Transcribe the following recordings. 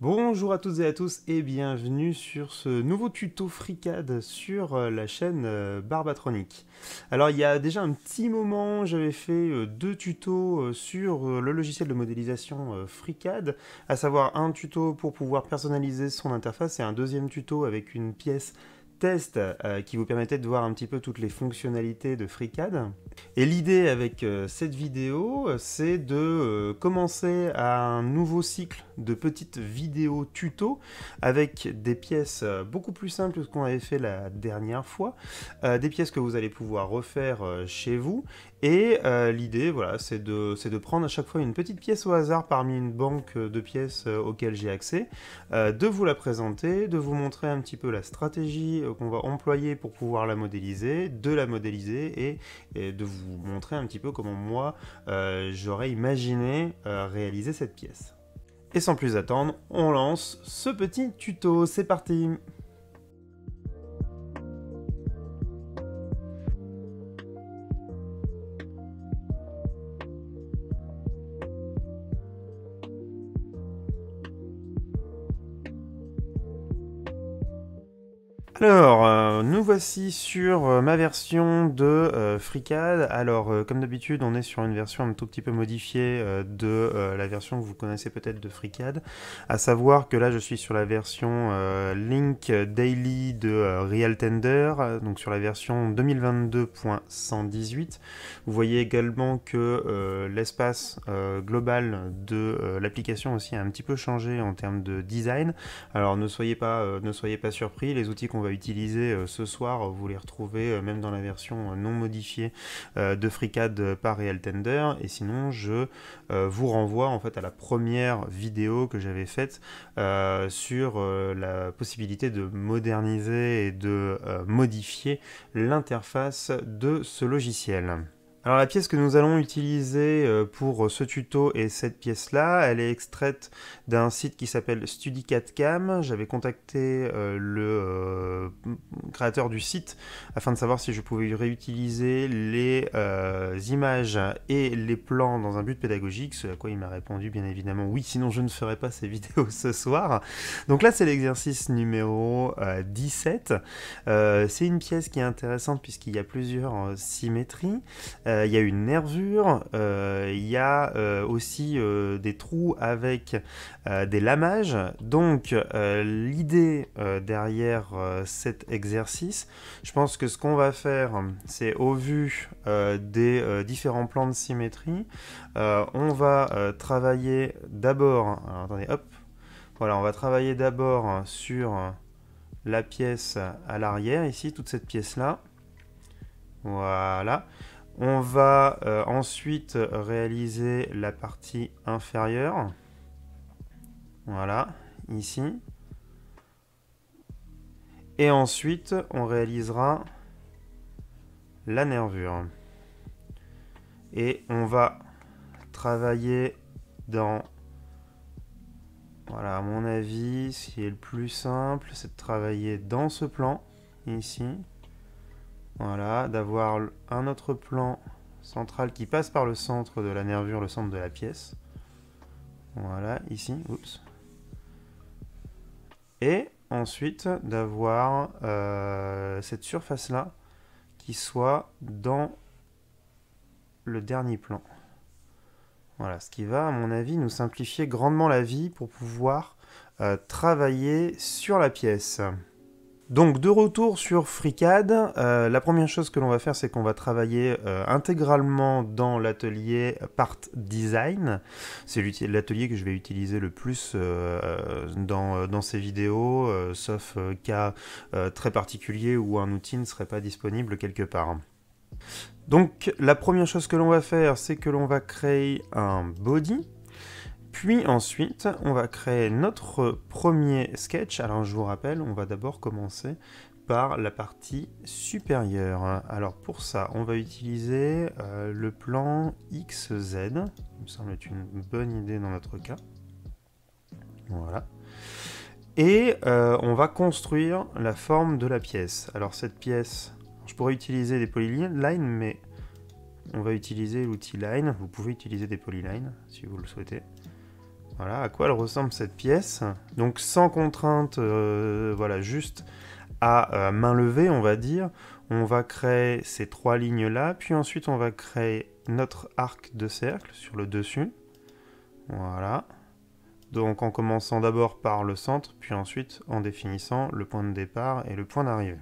Bonjour à toutes et à tous et bienvenue sur ce nouveau tuto FreeCAD sur euh, la chaîne euh, Barbatronic. Alors il y a déjà un petit moment, j'avais fait euh, deux tutos sur le logiciel de modélisation FreeCAD, à savoir un tuto pour pouvoir personnaliser son interface et un deuxième tuto avec une pièce test euh, qui vous permettait de voir un petit peu toutes les fonctionnalités de FreeCAD. Et l'idée avec euh, cette vidéo, euh, c'est de commencer un nouveau cycle de petites vidéos tuto avec des pièces beaucoup plus simples que ce qu'on avait fait la dernière fois, des pièces que vous allez pouvoir refaire chez vous. Et l'idée, voilà, c'est de, de, prendre à chaque fois une petite pièce au hasard parmi une banque de pièces auxquelles j'ai accès, de vous la présenter, de vous montrer un petit peu la stratégie euh, qu'on va employer pour pouvoir la modéliser, de la modéliser et, de vous montrer un petit peu comment moi euh, j'aurais imaginé euh, réaliser cette pièce. Et sans plus attendre, on lance ce petit tuto, c'est parti Alors, euh, nous voici sur euh, ma version de euh, FreeCAD. Alors, comme d'habitude, on est sur une version un tout petit peu modifiée de la version que vous connaissez peut-être de FreeCAD. À savoir que là, je suis sur la version Link Daily de RealTender, donc sur la version 2022.118. Vous voyez également que l'espace global de l'application aussi a un petit peu changé en termes de design. Alors, ne soyez pas, ne soyez pas surpris, les outils qu'on va utiliser euh, ce soir, vous les retrouvez euh, même dans la version euh, non modifiée de FreeCAD par RealTender. Et sinon, je vous renvoie en fait à la première vidéo que j'avais faite sur la possibilité de moderniser et de modifier l'interface de ce logiciel. Alors la pièce que nous allons utiliser euh, pour euh, ce tuto et cette pièce-là, elle est extraite d'un site qui s'appelle Studi4Cam. J'avais contacté euh, le créateur du site afin de savoir si je pouvais réutiliser les images et les plans dans un but pédagogique, ce à quoi il m'a répondu bien évidemment oui, sinon je ne ferai pas ces vidéos ce soir. Donc là c'est l'exercice numéro 17. C'est une pièce qui est intéressante puisqu'il y a plusieurs symétries. Euh, il y a une nervure, euh, il y a euh, aussi des trous avec des lamages. Donc l'idée derrière cet exercice, je pense que ce qu'on va faire, c'est au vu des différents plans de symétrie, on va travailler d'abord, attendez, hop, voilà, on va travailler d'abord sur la pièce à l'arrière, ici, toute cette pièce-là. Voilà. On va euh, ensuite réaliser la partie inférieure. Voilà, ici. Et ensuite, on réalisera la nervure. Et on va travailler dans... Voilà, à mon avis, ce qui est le plus simple, c'est de travailler dans ce plan, ici. Voilà, d'avoir un autre plan central qui passe par le centre de la nervure, le centre de la pièce. Voilà, ici, Et ensuite, d'avoir euh, cette surface-là qui soit dans le dernier plan. Voilà, ce qui va, à mon avis, nous simplifier grandement la vie pour pouvoir euh, travailler sur la pièce. Donc de retour sur FreeCAD, euh, la première chose que l'on va faire c'est qu'on va travailler euh, intégralement dans l'atelier Part Design. C'est l'atelier que je vais utiliser le plus euh, dans, dans, ces vidéos, sauf cas très particulier où un outil ne serait pas disponible quelque part. Donc la première chose que l'on va faire c'est que l'on va créer un body puis ensuite, on va créer notre premier sketch. Alors je vous rappelle, on va d'abord commencer par la partie supérieure. Alors pour ça, on va utiliser euh, le plan XZ. Il me semble être une bonne idée dans notre cas. Voilà. Et euh, on va construire la forme de la pièce. Alors cette pièce, je pourrais utiliser des polylines, mais on va utiliser l'outil line. Vous pouvez utiliser des polylines si vous le souhaitez. Voilà à quoi elle ressemble cette pièce. Donc sans contrainte, euh, voilà, juste à euh, main levée, on va dire. On va créer ces trois lignes-là, puis ensuite on va créer notre arc de cercle sur le dessus. Voilà. Donc en commençant d'abord par le centre, puis ensuite en définissant le point de départ et le point d'arrivée.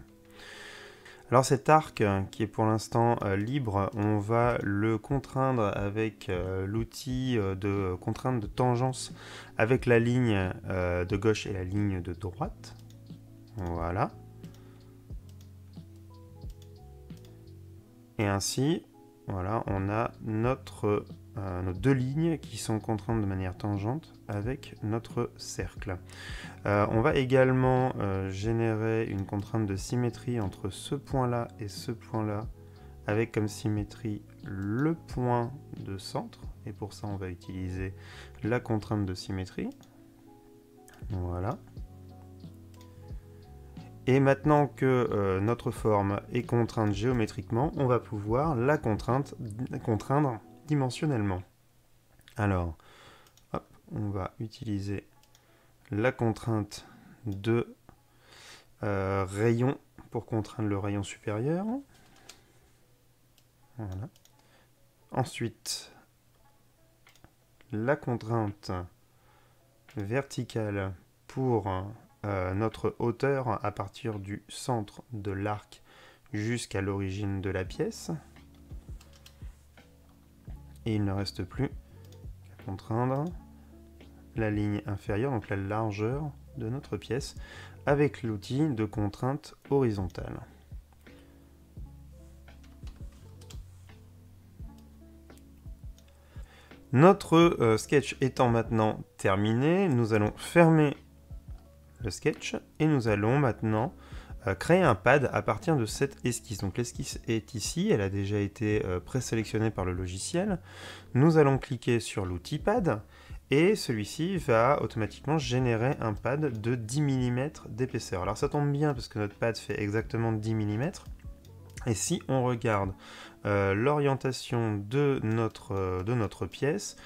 Alors cet arc euh, qui est pour l'instant euh, libre, on va le contraindre avec euh, l'outil de contrainte de tangence avec la ligne de gauche et la ligne de droite. Voilà. Et ainsi, voilà, on a notre euh, nos deux lignes qui sont contraintes de manière tangente avec notre cercle. Euh, on va également euh, générer une contrainte de symétrie entre ce point-là et ce point-là avec comme symétrie le point de centre. Et pour ça, on va utiliser la contrainte de symétrie. Voilà. Et maintenant que notre forme est contrainte géométriquement, on va pouvoir la contrainte, contraindre dimensionnellement. Alors, on va utiliser la contrainte de euh, rayon pour contraindre le rayon supérieur. Ensuite, la contrainte verticale pour euh, notre hauteur à partir du centre de l'arc jusqu'à l'origine de la pièce et il ne reste plus qu'à contraindre la ligne inférieure, donc la largeur de notre pièce, avec l'outil de contrainte horizontale. Notre euh, sketch étant maintenant terminé, nous allons fermer le sketch et nous allons maintenant euh, créer un pad à partir de cette esquisse. Donc l'esquisse est ici, elle a déjà été euh, présélectionnée par le logiciel. Nous allons cliquer sur l'outil pad et celui-ci va automatiquement générer un pad de 10 mm d'épaisseur. Alors ça tombe bien parce que notre pad fait exactement 10 mm. Et si on regarde euh, l'orientation de notre, de notre pièce,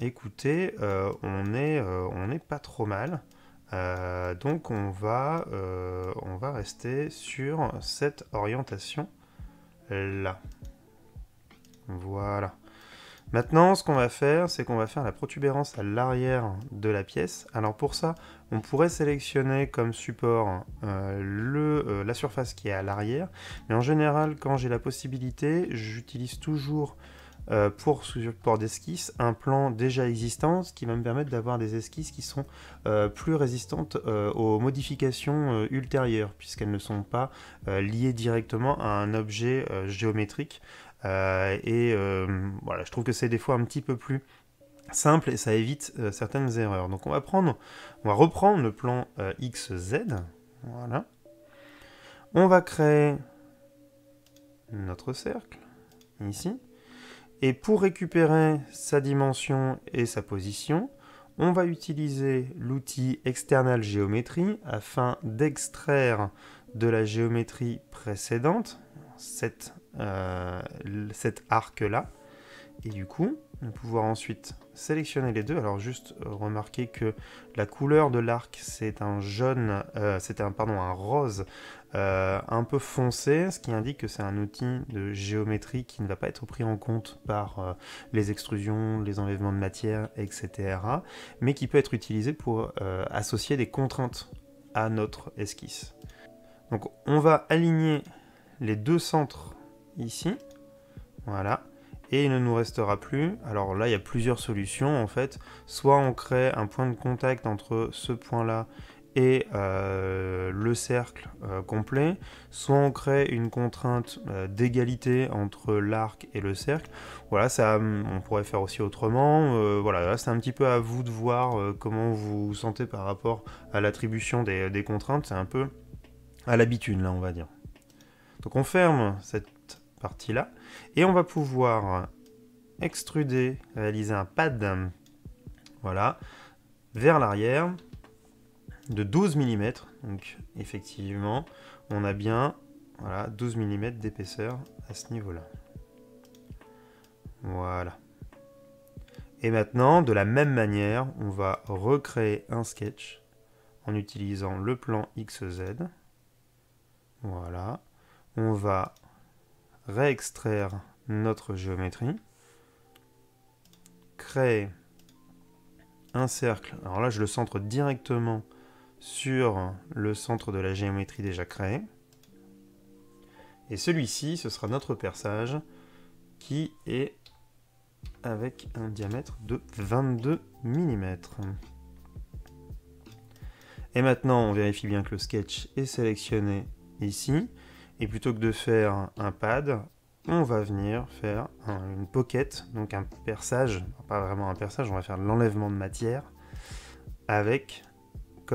eh écoutez, on n'est on pas trop mal. Euh, donc on va, euh, on va rester sur cette orientation là. Voilà. Maintenant, ce qu'on va faire, c'est qu'on va faire la protubérance à l'arrière de la pièce. Alors pour ça, on pourrait sélectionner comme support euh, le, la surface qui est à l'arrière. Mais en général, quand j'ai la possibilité, j'utilise toujours euh, pour ce support d'esquisse un plan déjà existant, ce qui va me permettre d'avoir des esquisses qui sont euh, plus résistantes euh, aux modifications ultérieures, puisqu'elles ne sont pas liées directement à un objet géométrique. et voilà, je trouve que c'est des fois un petit peu plus simple et ça évite certaines erreurs. Donc on va prendre, on va reprendre le plan XZ. Voilà. On va créer notre cercle ici. Et pour récupérer sa dimension et sa position, on va utiliser l'outil External Géométrie afin d'extraire de la géométrie précédente euh, cet, arc-là. Et du coup, on va pouvoir ensuite sélectionner les deux. Alors juste remarquer que la couleur de l'arc, c'est un jaune, euh, c'est un, pardon, un rose euh, un peu foncé, ce qui indique que c'est un outil de géométrie qui ne va pas être pris en compte par euh, les extrusions, les enlèvements de matière, etc. Mais qui peut être utilisé pour euh, associer des contraintes à notre esquisse. Donc on va aligner les deux centres ici. Voilà et il ne nous restera plus. Alors là, il y a plusieurs solutions en fait. Soit on crée un point de contact entre ce point-là et euh, le cercle euh, complet, soit on crée une contrainte euh, d'égalité entre l'arc et le cercle. Voilà, ça, mm, on pourrait faire aussi autrement. voilà, c'est un petit peu à vous de voir comment vous vous sentez par rapport à l'attribution des, contraintes. C'est un peu à l'habitude là, on va dire. Donc on ferme cette partie là et on va pouvoir extruder, réaliser un pad, voilà, vers l'arrière de 12 mm. Donc effectivement, on a bien voilà, 12 mm d'épaisseur à ce niveau-là. Voilà. Et maintenant, de la même manière, on va recréer un sketch en utilisant le plan XZ. Voilà. On va réextraire notre géométrie. Créer un cercle. Alors là, je le centre directement sur le centre de la géométrie déjà créée. Et celui-ci, ce sera notre perçage qui est avec un diamètre de 22 mm. Et maintenant, on vérifie bien que le sketch est sélectionné ici. Et plutôt que de faire un pad, on va venir faire une pocket, donc un perçage, pas vraiment un perçage, on va faire l'enlèvement de matière avec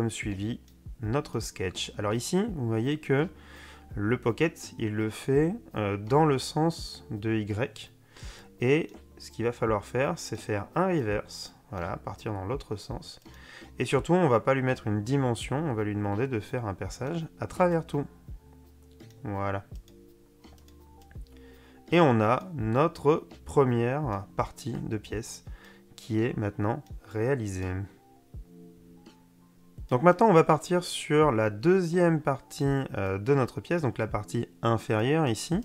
suivi notre sketch. Alors ici, vous voyez que le pocket, il le fait euh, dans le sens de Y. Et ce qu'il va falloir faire, c'est faire un reverse, voilà, partir dans l'autre sens. Et surtout, on va pas lui mettre une dimension, on va lui demander de faire un perçage à travers tout. Voilà. Et on a notre première partie de pièce qui est maintenant réalisée. Donc maintenant, on va partir sur la deuxième partie euh, de notre pièce, donc la partie inférieure ici.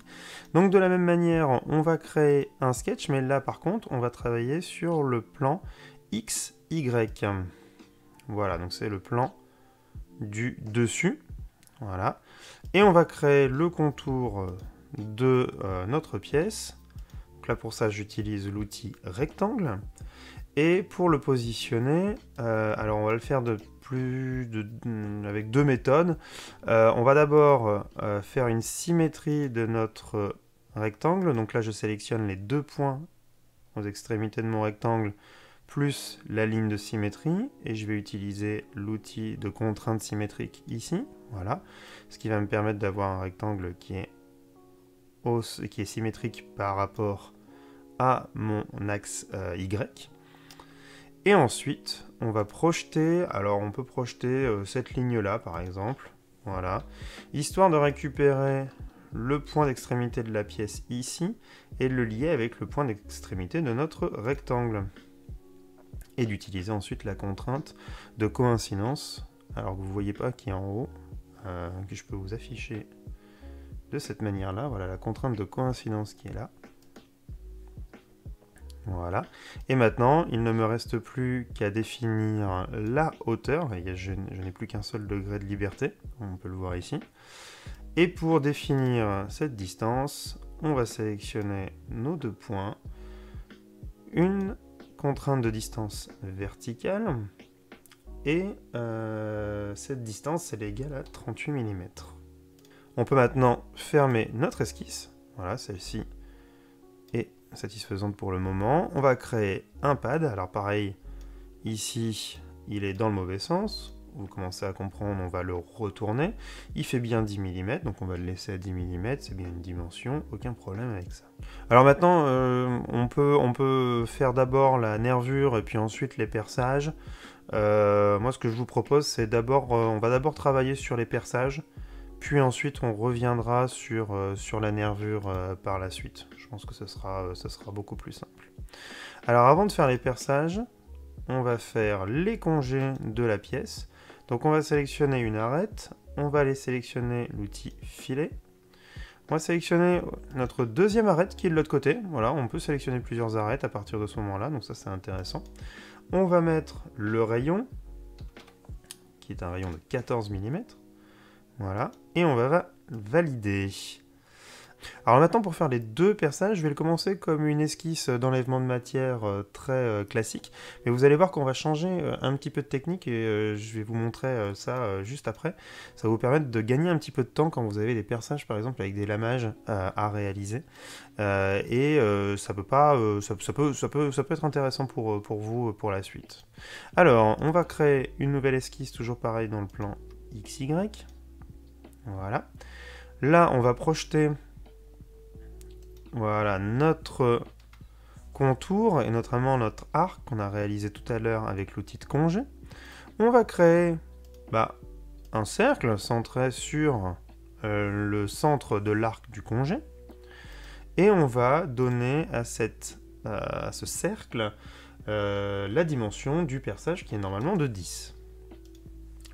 Donc de la même manière, on va créer un sketch, mais là par contre, on va travailler sur le plan XY. Voilà, donc c'est le plan du dessus. Voilà. Et on va créer le contour de euh, notre pièce. là pour ça, j'utilise l'outil rectangle. Et pour le positionner, euh, alors on va le faire de Mm, avec deux méthodes. Euh, on va d'abord euh, faire une symétrie de notre rectangle. Donc là, je sélectionne les deux points aux extrémités de mon rectangle plus la ligne de symétrie et je vais utiliser l'outil de contrainte symétrique ici, voilà, ce qui va me permettre d'avoir un rectangle qui est, symétrique par rapport à mon axe euh, Y. Et ensuite, on va projeter, alors on peut projeter euh, cette ligne-là par exemple, voilà, histoire de récupérer le point d'extrémité de la pièce ici et de le lier avec le point d'extrémité de notre rectangle. Et d'utiliser ensuite la contrainte de coïncidence, alors que vous ne voyez pas qui est en haut, euh, que je peux vous afficher de cette manière-là, voilà la contrainte de coïncidence qui est là. Voilà. Et maintenant, il ne me reste plus qu'à définir la hauteur. Je n'ai plus qu'un seul degré de liberté. On peut le voir ici. Et pour définir cette distance, on va sélectionner nos deux points. Une contrainte de distance verticale. Et euh, cette distance, est égale à 38 mm. On peut maintenant fermer notre esquisse. Voilà, celle-ci satisfaisante pour le moment. On va créer un pad. Alors pareil, ici, il est dans le mauvais sens. Vous commencez à comprendre, on va le retourner. Il fait bien 10 mm, donc on va le laisser à 10 mm, c'est bien une dimension, aucun problème avec ça. Alors maintenant, euh, on, peut, on peut faire d'abord la nervure et puis ensuite les perçages. Euh, moi, ce que je vous propose, c'est d'abord, euh, on va d'abord travailler sur les perçages. Puis ensuite, on reviendra sur, euh, sur la nervure euh, par la suite. Je pense que ce sera, ça euh, sera beaucoup plus simple. Alors avant de faire les perçages, on va faire les congés de la pièce. Donc on va sélectionner une arête, on va aller sélectionner l'outil filet. On va sélectionner notre deuxième arête qui est de l'autre côté. Voilà, on peut sélectionner plusieurs arêtes à partir de ce moment-là, donc ça c'est intéressant. On va mettre le rayon, qui est un rayon de 14 mm. Voilà et on va valider. Alors maintenant, pour faire les deux personnages, je vais le commencer comme une esquisse d'enlèvement de matière euh, très euh, classique. Mais vous allez voir qu'on va changer euh, un petit peu de technique et je vais vous montrer ça juste après. Ça va vous permettre de gagner un petit peu de temps quand vous avez des personnages, par exemple, avec des lamages à réaliser. Et ça peut pas, être intéressant pour, pour vous pour la suite. Alors, on va créer une nouvelle esquisse, toujours pareil dans le plan XY. Voilà. Là, on va projeter voilà, notre contour et notamment notre arc qu'on a réalisé tout à l'heure avec l'outil de congé. On va créer bah, un cercle centré sur euh, le centre de l'arc du congé. Et on va donner à, euh, ce cercle euh, la dimension du perçage qui est normalement de 10.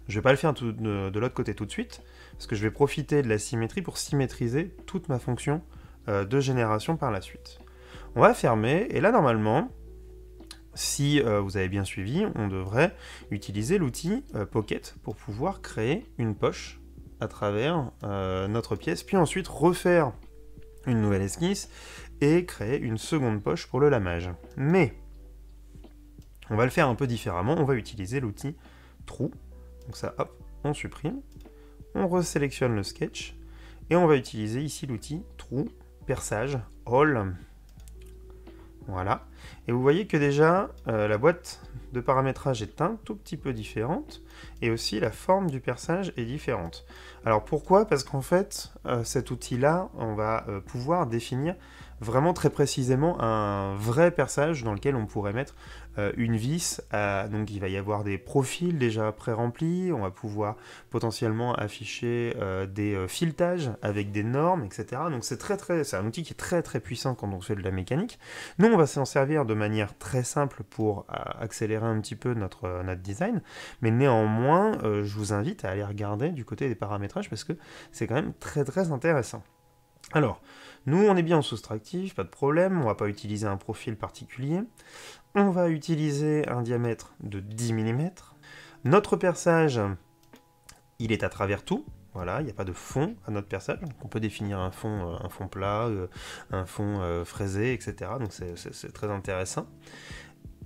Je ne vais pas le faire de, l'autre côté tout de suite, parce que je vais profiter de la symétrie pour symétriser toute ma fonction euh, de génération par la suite. On va fermer, et là normalement, si euh, vous avez bien suivi, on devrait utiliser l'outil euh, Pocket pour pouvoir créer une poche à travers notre pièce, puis ensuite refaire une nouvelle esquisse et créer une seconde poche pour le lamage. Mais, on va le faire un peu différemment, on va utiliser l'outil Trou donc ça, hop, on supprime. On resélectionne le sketch. Et on va utiliser ici l'outil trou, perçage, all. Voilà. Et vous voyez que déjà, euh, la boîte de paramétrage est un tout petit peu différente. Et aussi, la forme du perçage est différente. Alors pourquoi Parce qu'en fait, euh, cet outil-là, on va euh, pouvoir définir vraiment très précisément un vrai perçage dans lequel on pourrait mettre euh, une vis. donc il va y avoir des profils déjà pré-remplis, on va pouvoir potentiellement afficher euh, des euh, filetages avec des normes, etc. Donc c'est très très, c'est un outil qui est très très puissant quand on fait de la mécanique. Nous on va s'en servir de manière très simple pour accélérer un petit peu notre, notre design, mais néanmoins je vous invite à aller regarder du côté des paramétrages parce que c'est quand même très très intéressant. Alors, nous, on est bien en soustractif, pas de problème, on va pas utiliser un profil particulier. On va utiliser un diamètre de 10 mm. Notre perçage, il est à travers tout, voilà, il n'y a pas de fond à notre perçage, on peut définir un fond, euh, un fond plat, euh, un fond euh, fraisé, etc. Donc c'est très intéressant.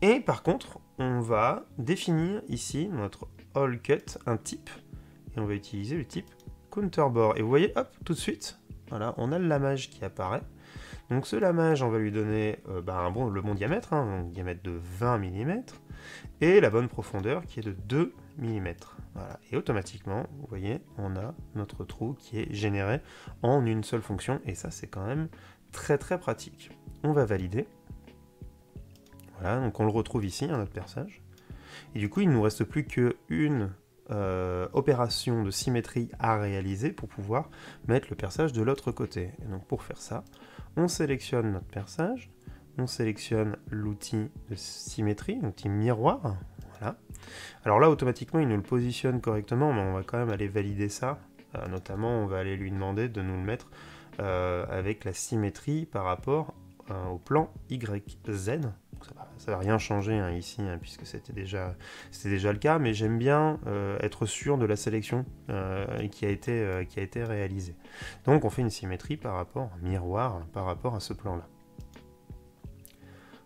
Et par contre, on va définir ici notre all cut, un type, et on va utiliser le type counterbore. Et vous voyez, hop, tout de suite, voilà, on a le lamage qui apparaît. Donc ce lamage, on va lui donner euh, bah, le bon diamètre, un hein, diamètre de 20 mm, et la bonne profondeur qui est de 2 mm. Voilà. Et automatiquement, vous voyez, on a notre trou qui est généré en une seule fonction, et ça c'est quand même très très pratique. On va valider. Voilà, donc on le retrouve ici, notre perçage. Et du coup, il ne nous reste plus qu'une... Euh, opération de symétrie à réaliser pour pouvoir mettre le perçage de l'autre côté. donc pour faire ça, on sélectionne notre perçage, on sélectionne l'outil de symétrie, l'outil miroir. Alors là, automatiquement, il nous le positionne correctement, mais on va quand même aller valider ça. Euh, notamment, on va aller lui demander de nous le mettre euh, avec la symétrie par rapport au plan YZ ça n'a rien changer hein, ici, hein, puisque c'était déjà, le cas, mais j'aime bien euh, être sûr de la sélection euh, qui, a été, euh, qui a été réalisée. Donc on fait une symétrie par rapport, un miroir par rapport à ce plan-là.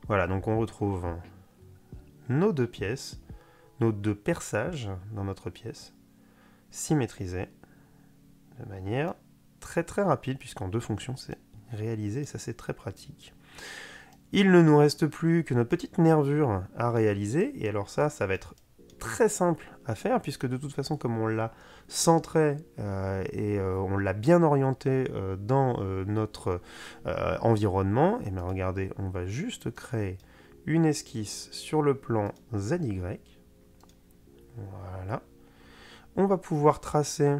Voilà, donc on retrouve nos deux pièces, nos deux perçages dans notre pièce, symétrisés de manière très très rapide, puisqu'en deux fonctions c'est réalisé, et ça c'est très pratique. Il ne nous reste plus que notre petite nervure à réaliser, et alors ça, ça va être très simple à faire, puisque de toute façon, comme on l'a centré euh, et euh, on l'a bien orienté euh, dans notre environnement, et eh bien regardez, on va juste créer une esquisse sur le plan ZY. Voilà. On va pouvoir tracer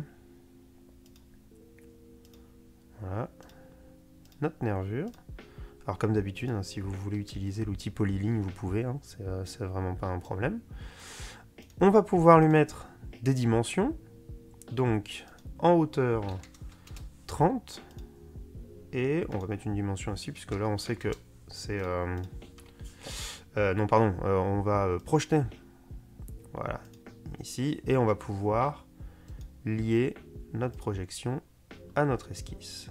notre nervure. Alors comme d'habitude, hein, si vous voulez utiliser l'outil Polyline, vous pouvez, hein, euh, c'est vraiment pas un problème. On va pouvoir lui mettre des dimensions, donc en hauteur 30, et on va mettre une dimension ici, puisque là on sait que c'est... Euh, euh, non, pardon, on va projeter, voilà, ici, et on va pouvoir lier notre projection à notre esquisse.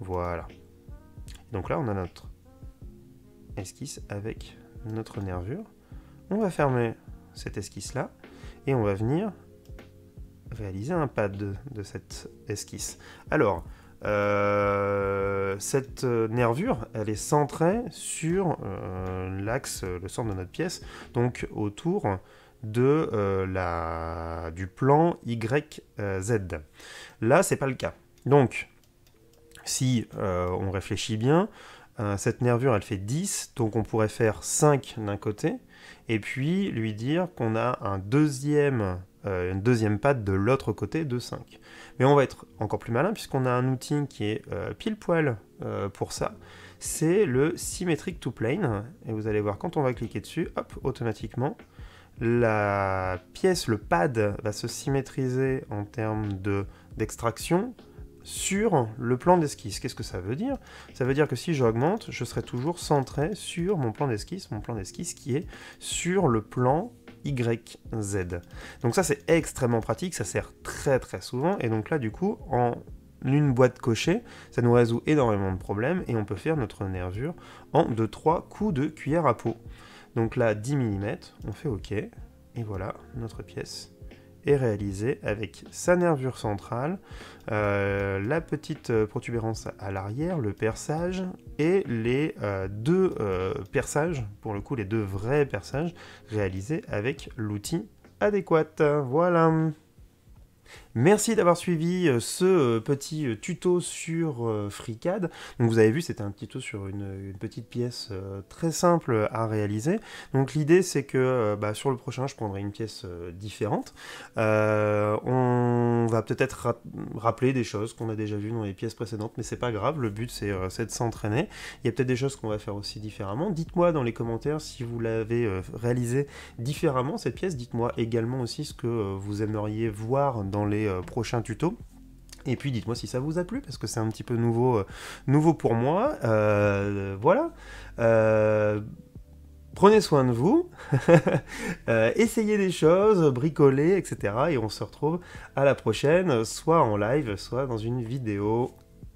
Voilà. Donc là, on a notre esquisse avec notre nervure. On va fermer cette esquisse-là et on va venir réaliser un pad de, cette esquisse. Alors, euh, cette nervure, elle est centrée sur euh, l'axe, le centre de notre pièce, donc autour de euh, la, du plan YZ. Là, c'est pas le cas. Donc, si euh, on réfléchit bien, euh, cette nervure, elle fait 10, donc on pourrait faire 5 d'un côté, et puis lui dire qu'on a un deuxième, euh, une deuxième patte de l'autre côté de 5. Mais on va être encore plus malin, puisqu'on a un outil qui est pile poil pour ça, c'est le Symmetric to Plane, et vous allez voir, quand on va cliquer dessus, hop, automatiquement, la pièce, le pad, va se symétriser en termes d'extraction, sur le plan d'esquisse. Qu'est-ce que ça veut dire Ça veut dire que si j'augmente, je serai toujours centré sur mon plan d'esquisse, mon plan d'esquisse qui est sur le plan YZ. Donc ça c'est extrêmement pratique, ça sert très très souvent, et donc là du coup en une boîte cochée, ça nous résout énormément de problèmes, et on peut faire notre nervure en 2-3 coups de cuillère à peau. Donc là 10 mm, on fait OK, et voilà notre pièce réalisé avec sa nervure centrale, euh, la petite euh, protubérance à l'arrière, le perçage et les euh, deux perçages, pour le coup les deux vrais perçages réalisés avec l'outil adéquat. Voilà. Merci d'avoir suivi euh, ce euh, petit euh, tuto sur FreeCAD. vous avez vu, c'était un tuto sur une, petite pièce très simple à réaliser. Donc l'idée, c'est que bah, sur le prochain, je prendrai une pièce différente. on va peut-être rappeler des choses qu'on a déjà vues dans les pièces précédentes, mais c'est pas grave. Le but, c'est de s'entraîner. Il y a peut-être des choses qu'on va faire aussi différemment. Dites-moi dans les commentaires si vous l'avez réalisé différemment cette pièce. Dites-moi également aussi ce que vous aimeriez voir dans les Prochain euh, prochains tutos. Et puis dites-moi si ça vous a plu, parce que c'est un petit peu nouveau, euh, nouveau pour moi. Euh, voilà. prenez soin de vous, essayez des choses, bricolez, etc. Et on se retrouve à la prochaine, soit en live, soit dans une vidéo.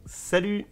Salut